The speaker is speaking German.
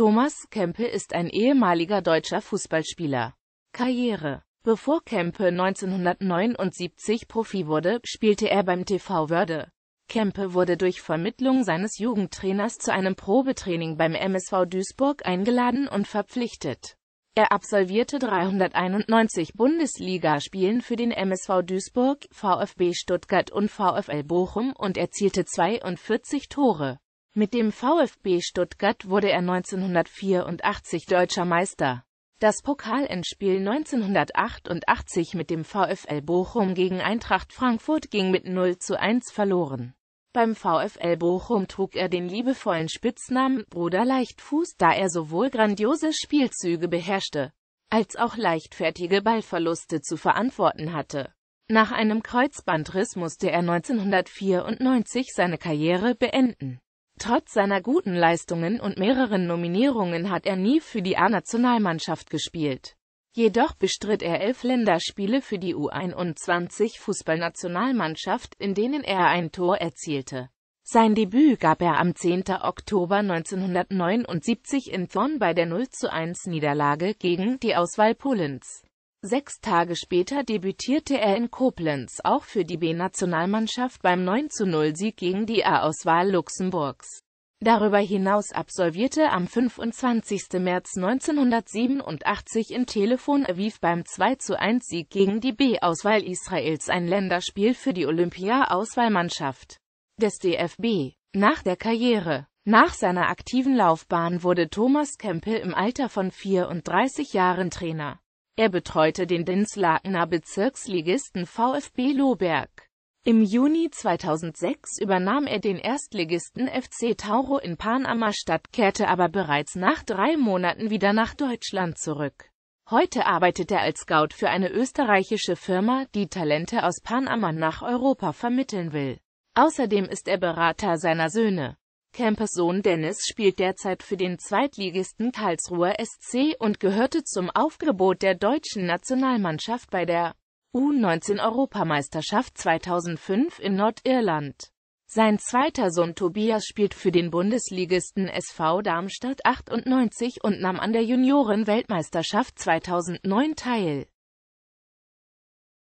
Thomas Kempe ist ein ehemaliger deutscher Fußballspieler. Karriere Bevor Kempe 1979 Profi wurde, spielte er beim TV Wörde. Kempe wurde durch Vermittlung seines Jugendtrainers zu einem Probetraining beim MSV Duisburg eingeladen und verpflichtet. Er absolvierte 391 Bundesligaspielen für den MSV Duisburg, VfB Stuttgart und VfL Bochum und erzielte 42 Tore. Mit dem VfB Stuttgart wurde er 1984 deutscher Meister. Das Pokalendspiel 1988 mit dem VfL Bochum gegen Eintracht Frankfurt ging mit 0 zu 1 verloren. Beim VfL Bochum trug er den liebevollen Spitznamen Bruder Leichtfuß, da er sowohl grandiose Spielzüge beherrschte, als auch leichtfertige Ballverluste zu verantworten hatte. Nach einem Kreuzbandriss musste er 1994 seine Karriere beenden. Trotz seiner guten Leistungen und mehreren Nominierungen hat er nie für die A-Nationalmannschaft gespielt. Jedoch bestritt er elf Länderspiele für die U21-Fußballnationalmannschaft, in denen er ein Tor erzielte. Sein Debüt gab er am 10. Oktober 1979 in Thorn bei der 0 1 Niederlage gegen die Auswahl Polens. Sechs Tage später debütierte er in Koblenz auch für die B-Nationalmannschaft beim 9-0-Sieg gegen die A-Auswahl Luxemburgs. Darüber hinaus absolvierte am 25. März 1987 in Telefon Aviv beim 2-1-Sieg gegen die B-Auswahl Israels ein Länderspiel für die Olympia-Auswahlmannschaft des DFB. Nach der Karriere nach seiner aktiven Laufbahn wurde Thomas Kempel im Alter von 34 Jahren Trainer. Er betreute den Dinslakener Bezirksligisten VfB Lohberg. Im Juni 2006 übernahm er den Erstligisten FC Tauro in Panama Stadt, kehrte aber bereits nach drei Monaten wieder nach Deutschland zurück. Heute arbeitet er als Scout für eine österreichische Firma, die Talente aus Panama nach Europa vermitteln will. Außerdem ist er Berater seiner Söhne. Campersohn Dennis spielt derzeit für den Zweitligisten Karlsruher SC und gehörte zum Aufgebot der deutschen Nationalmannschaft bei der U19-Europameisterschaft 2005 in Nordirland. Sein zweiter Sohn Tobias spielt für den Bundesligisten SV Darmstadt 98 und nahm an der Juniorenweltmeisterschaft 2009 teil